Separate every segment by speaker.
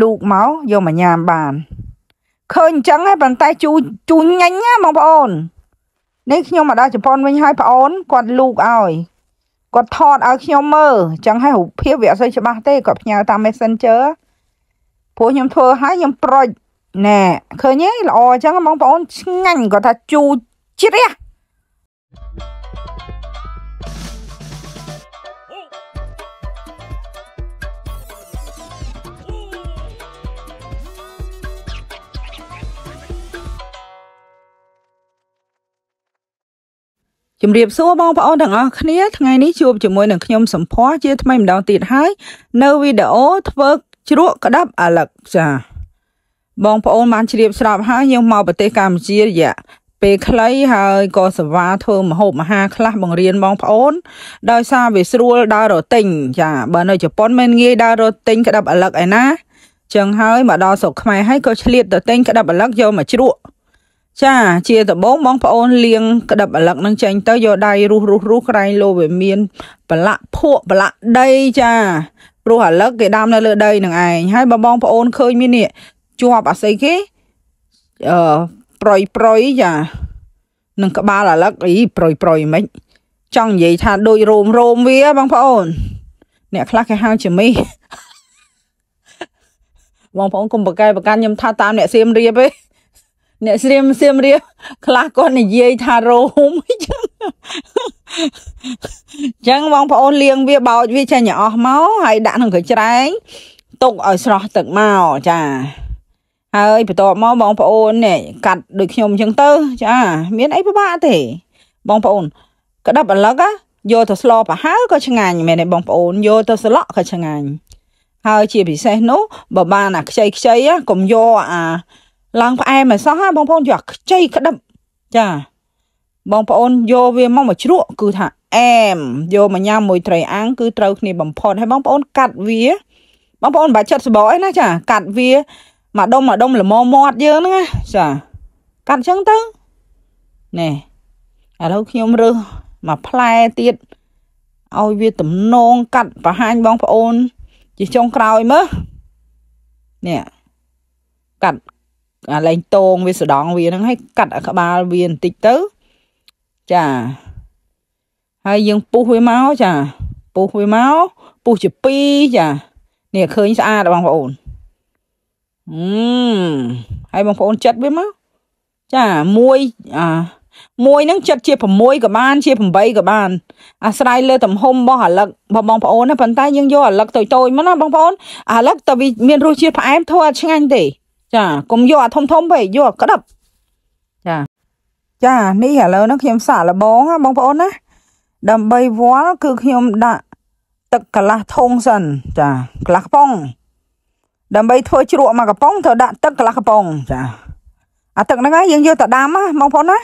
Speaker 1: លូកមកយកមកញ៉ាំបានឃើញអញ្ចឹងហ៎ប៉ុន្តែជូជូញាញ់ណាបងប្អូននេះខ្ញុំមកដល់ជប៉ុនវិញហើយប្អូនគាត់លូកឲ្យគាត់ថតឲ្យខ្ញុំមើលអញ្ចឹងហើយរូបភាពវាអត់សូវច្បាស់ទេគាត់ផ្ញើតាម Messenger ព្រោះខ្ញុំធ្វើឲ្យខ្ញុំប្រូចណែឃើញទេល្អអញ្ចឹងបងប្អូនឆ្ងាញ់គាត់ថាជូជ្រះជំរាបសួរបងប្អូនទាំងអស់គ្នាថ្ងៃនេះជួបជាមួយនឹងខ្ញុំសំភ័រជាថ្មីម្ដងទៀតហើយនៅវីដេអូធ្វើជ្រក់ក្តាប់អាលឹកចាបងប្អូនបានជ្រាបស្រាប់ហើយយើងមកប្រទេសកម្ពុជារយៈពេលខ្លីហើយក៏សេវាធ្វើមហូបអាហារខ្លះបង្រៀនបងប្អូនដោយសារវាស្រួលដើររទិញចាបើនៅជប៉ុនមិនងាយដើររទិញក្តាប់អាលឹកឯណាចឹងហើយមកដល់ស្រុកខ្មែរហើយក៏ឆ្លៀតទៅទិញក្តាប់អាលឹកយកមកជ្រក់ចាជាដំបងបងប្អូនលាងក្តឹបអាលឹកនឹងចេញទៅយកដៃរុះរុះរុះក្រែងលោវាមាន ប្រឡាក់ភក់ប្រឡាក់ដីចាព្រោះអាលឹកគេដាំនៅលើដីនឹងឯងហើយបើបងប្អូនឃើញមាននេះជាប់អាស័យគេអឺប្រយប្រយចានឹងក្បាលអាលឹកអីប្រយប្រយមិនចង់និយាយថាដូចរោមរោមវាបងប្អូនអ្នកខ្លះគេហៅជាមីបងប្អូនកុំប្រកែប្រកាន់ខ្ញុំថាតាមអ្នកសៀមរៀបទេអ្នកស្រីមសៀមរាបខ្លះគាត់និយាយថារោមអញ្ចឹងចឹងបងប្អូនលាងវាបោចវាចាញ់អស់មកហើយដាក់ក្នុងក្រច្រែងទុកឲ្យស្រស់ទឹកមកចាហើយបន្ទាប់មកបងប្អូននេះកាត់ដូចខ្ញុំអញ្ចឹងទៅចា មានអីពិបាកទេបងប្អូនក្តាប់អលឹកយកទៅស្លប្រហើក៏ឆ្ងាញ់មែនទេបងប្អូនយកទៅស្លក់ក៏ឆ្ងាញ់ហើយជាពិសេសនោះបើបានអាខ្ចីខ្ចីកុំយកអាឡើងផ្អែមឲ្យសោះហ่าបងប្អូនយកខ្ចីក្តឹបចាបងប្អូនយកវាមកមកជ្រក់គឺថាអែមយកមកញ៉ាំមួយត្រីអាំងគឺត្រូវគ្នាបំផុតហើយបងប្អូនកាត់វាបងប្អូនបាច់ចិត្តសបអីណាចាកាត់វាមកដុំមកដុំល្មមមាត់យើងហ្នឹងណាចាកាត់អញ្ចឹងទៅណែឥឡូវខ្ញុំរើសមកផ្លែទៀតឲ្យវាទំនងកាត់បង្ហាញបងប្អូនជាចុងក្រោយមើលនេះកាត់អាលែងតងវាសដង វាហ្នឹងហើយកាត់ក្បាលវាបន្តិចទៅចាហើយយើងពុះវាមកចាពុះវាមកពុះជា2ចានេះឃើញស្អាតបងប្អូនអឺហើយបងប្អូនចិត្តវាមកចាមួយអាមួយហ្នឹងចិត្តជា6ក៏បាន ជា8ក៏បានអាស្រ័យលើទំហំរបស់អាលឹកបងបងប្អូនណាប៉ុន្តែយើងយកអាលឹកតូចតូចមកណាបងប្អូនអាលឹកតើវាមានរសជាតិផ្អែមធូរអត់ឆ្ងាញ់ទេចាកុំយកអាធំធំពេកយកក្តឹបចាចានេះឥឡូវហ្នឹងខ្ញុំសាកល្បងណាបងប្អូនណាដើម្បីវល់គឺខ្ញុំដាក់ទឹកកន្លះធុងសិនចាកន្លះប៉ុងដើម្បីធ្វើជ្រក់មួយកំប៉ុងត្រូវដាក់ទឹកកន្លះកំប៉ុងចាអាទឹកហ្នឹងឯងយើងយកទៅដាំណាបងប្អូនណា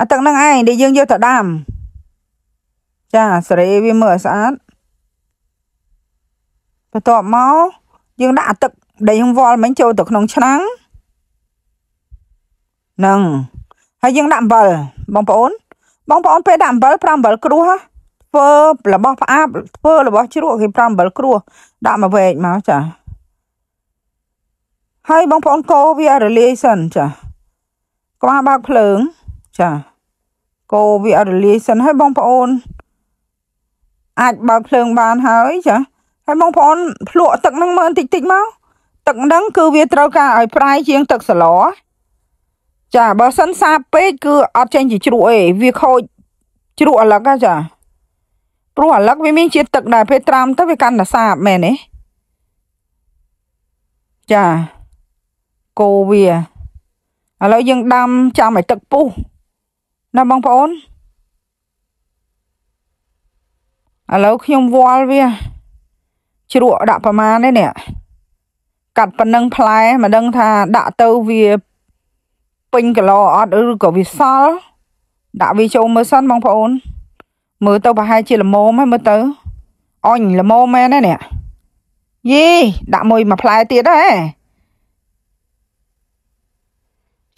Speaker 1: អាទឹកហ្នឹងឯងដែលយើងយកទៅដាំចាសរេវាមើលស្អាតបន្ទាប់មកយើងដាក់អាទឹកដីយើងវល់មិញចូលទៅក្នុងឆ្នាំងនឹងហើយយើងដាក់អំបិលបងប្អូនបងប្អូនពេលដាក់អំបិលប្រើអំបិលគ្រួសធ្វើរបស់ផ្អាប់ធ្វើរបស់ជ្រក់គេប្រើអំបិលគ្រួសដាក់មកវែកមកចាហើយបងប្អូនកូរវារលាយសិនចាក្បាលបើកភ្លើងចាកូរវារលាយសិនហើយបងប្អូនអាចបើកភ្លើងបានហើយចាហើយបងប្អូនភ្លក់ទឹកនឹងមើលតិចតិចមកទឹកហ្នឹងគឺវាត្រូវការឲ្យប្រៃជាង ទឹកសឡចាបើសិនសាបពេកគឺអត់ចេញជាជ្រក់ទេវាខូចជ្រក់អាឡឹកហ៎ចាព្រោះអាឡឹកវាមាន ជាតិទឹកដែរពេលត្រាំទៅវាកាន់តែសាបមែនទេចាកូវាឥឡូវយើងដាំចាំឲ្យទឹកពុះណាបងប្អូនឥឡូវខ្ញុំវល់វាជ្រក់ដាក់ប្រមាណទេនេះកាត់ប៉ុណ្ណឹងផ្លែមិនដឹងថាដាក់ទៅវាពេញគីឡូអត់ឬក៏វាសល់ដាក់វាចូលមើលសិនបងប្អូន មើលទៅប្រហែលជាល្មមហើយមើលទៅអញល្មមមែនទេនេះយីដាក់មួយមួយផ្លែទៀតហ៎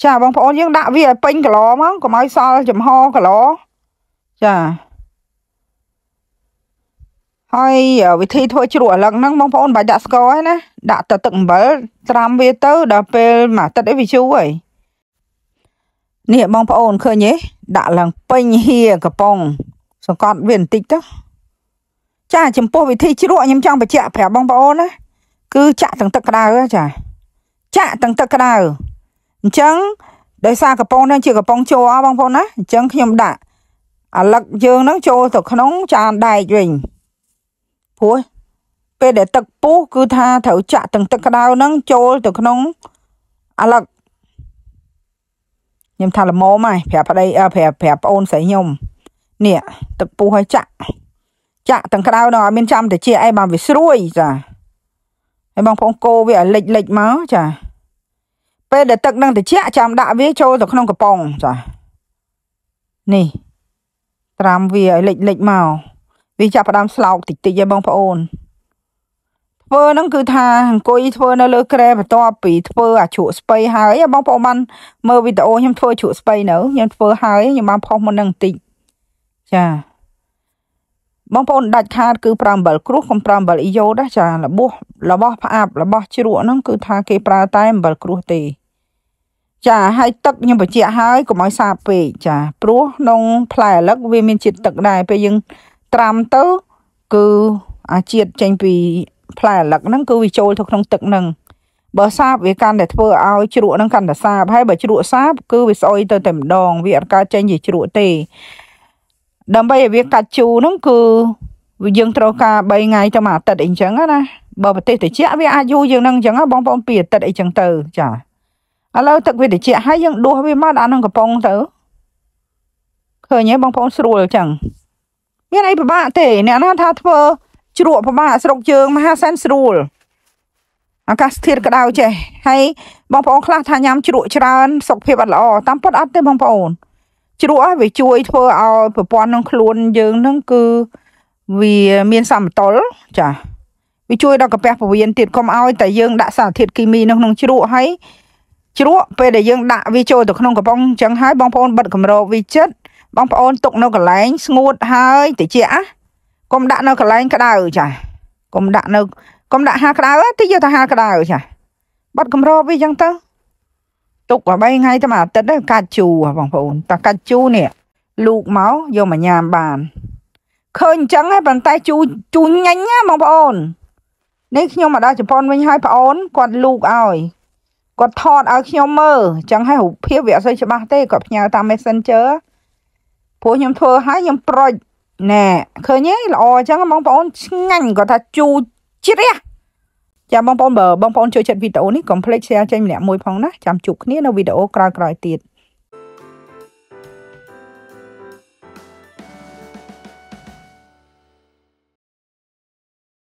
Speaker 1: ចាបងប្អូនយើងដាក់វាឲ្យពេញគីឡូហ្មងកុំឲ្យសល់ចំហគីឡូចាហើយវិធីធ្វើជ្រក់អាលឹងហ្នឹងបងប្អូនបាច់ដាក់ស្ករហើយណាដាក់ទៅទឹកអំបិលត្រាំវាទៅដល់ពេលមួយអាទិត្យអីវាជូរហើយនេះបងប្អូនឃើញទេដាក់ឡើងពេញហៀកំប៉ុងសង្កត់វាបន្តិចទៅចាចំពោះវិធីជ្រក់ខ្ញុំចង់បញ្ជាក់ប្រាប់បងប្អូនណាគឺចាក់ទាំងទឹកក្តៅចាចាក់ទាំងទឹកក្តៅអញ្ចឹងដោយសារកំប៉ុងហ្នឹងជាកំប៉ុងជោបងប្អូនណាអញ្ចឹងខ្ញុំដាក់អាលឹកយើងហ្នឹងចូលទៅក្នុងចានដែកវិញព្រោះពេលដែល ទឹកពុះគឺថាត្រូវចាក់ទាំងទឹកក្តៅហ្នឹងចូល ទៅក្នុងអាឡឹកខ្ញុំថាល្មមហើយប្រាប់ប្តីប្រាប់ប្រាប់ប្អូនស្រីខ្ញុំនេះទឹកពុះឲ្យចាក់ចាក់ទាំងក្តៅហ្នឹងឲ្យមានចាំតែជាឯងបានវាស្រួយចាហើយបងប្អូនកោវាឲ្យលិចលិចមកចា ពេលដែលទឹកនឹងត្រជាក់ចាំដាក់វាចូលទៅក្នុងកំប៉ុងចានេះត្រាំវាឲ្យលិចលិចមកវាចាប់ផ្ដើមស្លោកតិចតិចឯបងប្អូនធ្វើហ្នឹងគឺថាអង្គុយធ្វើនៅលើក្រែបន្ទាប់ពីធ្វើអាជ្រក់ស្ពៃហើយបងប្អូនបានមើលវីដេអូខ្ញុំធ្វើជ្រក់ស្ពៃនៅខ្ញុំធ្វើហើយខ្ញុំបានផុសមុនហ្នឹងបន្តិចចាបងប្អូនដាច់ខាតគឺប្រើអំបិលគ្រួសកុំប្រើអំបិលអ៊ីយ៉ូដែរចារបស់របស់ផ្អាប់របស់ជ្រក់ហ្នឹងគឺថាគេប្រើតែអំបិលគ្រួសទេ ចាហើយទឹកខ្ញុំបញ្ជាក់ហើយកុំឲ្យសាបពេកចាព្រោះក្នុងផ្លែអលឹកវាមានជាតិទឹកដែរពេលយើងត្រាំទៅគឺអាជាតិចេញពី ផ្លែរលឹកហ្នឹងគឺវាចូលទៅក្នុងទឹកហ្នឹងបើសាបវាកាន់តែធ្វើឲ្យជ្រក់ហ្នឹងកាន់តែសាបហើយបើជ្រក់សាបគឺវាស្អុយទៅតែម្ដង វាអត់កើតចេញជាជ្រក់ទេ ដើម្បីឲ្យវាកាច់ជូរហ្នឹងគឺយើងត្រូវការ3ថ្ងៃទៅមួយអាទិត្យអីចឹងណាបើប្រទេសត្រជាក់វាអាចយូរជាងហ្នឹងចឹងណាបងប្អូនពីអាទិត្យអីចឹងទៅចាឥឡូវទឹកវាត្រជាក់ហើយយើងដួសវាមកដាក់ក្នុងកំប៉ុងទៅឃើញទេបងប្អូនស្រួលចឹងមានអីពិបាកទេអ្នកណាថាធ្វើ ជ្រក់ពិបាកស្រុកជើងមហាសែនស្រួលអាកាសធាតុក្តៅចេះហើយបងប្អូនខ្លះថាញ៉ាំជ្រក់ច្រើន សុខភាពអត់ល្អតាមពិតអត់ទេបងប្អូនជ្រក់វាជួយធ្វើឲ្យប្រព័ន្ធក្នុងខ្លួនយើងនឹងគឺវាមានសមតុល្យចាវាជួយដល់កាពះពោះវៀនទៀតកុំឲ្យតែយើងដាក់សារធាតុគីមីនៅក្នុងជ្រក់ហើយជ្រក់ពេលដែលយើងដាក់វាចូលទៅក្នុងកំប៉ុងអញ្ចឹងហើយបងប្អូនបិទគម្របវាចិត្តបងប្អូនទុកនៅកន្លែងស្ងួតហើយតិចអាកុំដាក់នៅកន្លែងក្តៅចាកុំដាក់នៅកុំដាក់ហាក្តៅតិចយកទៅហាក្តៅចាបាត់កម្របវាចឹងទៅទុកឲ្យ3ថ្ងៃតែមួយអាទិត្យកាច់ជូបងប្អូនតើកាច់ជូនេះលូកមកយកមកញ៉ាំបានឃើញអញ្ចឹងហ៎ប៉ុន្តែជូជូញាញ់ណាបងប្អូន នេះខ្ញុំមកដល់ជប៉ុនវិញហើយបងអូនគាត់លូកឲ្យគាត់ថតឲ្យខ្ញុំមើលអញ្ចឹងហើយរូបភាពវាអត់សូវច្បាស់ទេគាត់ផ្ញើតាម Messenger ព្រោះខ្ញុំធ្វើហើយខ្ញុំប្រូចណែឃើញទេល្អអញ្ចឹងបងប្អូនឆ្ងាញ់គាត់ថាជូរជ្រះចាបងប្អូនបើបងប្អូនចូលចិត្តវីដេអូនេះកុំភ្លេច share ចេញម្នាក់មួយផងណាចាំជួបគ្នានៅវីដេអូក្រោយៗទៀត